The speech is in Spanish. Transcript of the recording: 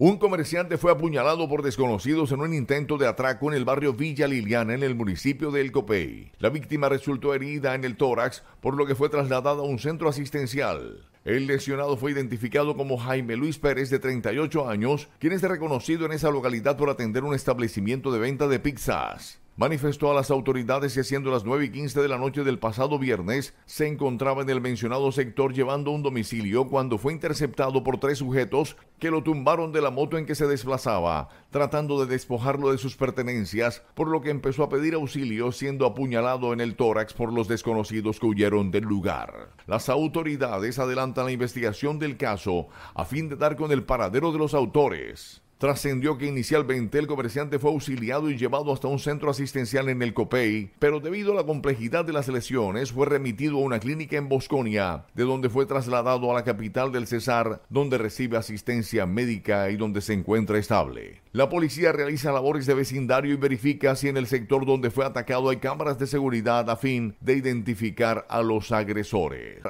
Un comerciante fue apuñalado por desconocidos en un intento de atraco en el barrio Villa Liliana, en el municipio de El Copey. La víctima resultó herida en el tórax, por lo que fue trasladada a un centro asistencial. El lesionado fue identificado como Jaime Luis Pérez, de 38 años, quien es reconocido en esa localidad por atender un establecimiento de venta de pizzas manifestó a las autoridades que siendo las 9 y 15 de la noche del pasado viernes, se encontraba en el mencionado sector llevando un domicilio cuando fue interceptado por tres sujetos que lo tumbaron de la moto en que se desplazaba, tratando de despojarlo de sus pertenencias, por lo que empezó a pedir auxilio siendo apuñalado en el tórax por los desconocidos que huyeron del lugar. Las autoridades adelantan la investigación del caso a fin de dar con el paradero de los autores. Trascendió que inicialmente el comerciante fue auxiliado y llevado hasta un centro asistencial en el Copey, pero debido a la complejidad de las lesiones fue remitido a una clínica en Bosconia, de donde fue trasladado a la capital del Cesar, donde recibe asistencia médica y donde se encuentra estable. La policía realiza labores de vecindario y verifica si en el sector donde fue atacado hay cámaras de seguridad a fin de identificar a los agresores.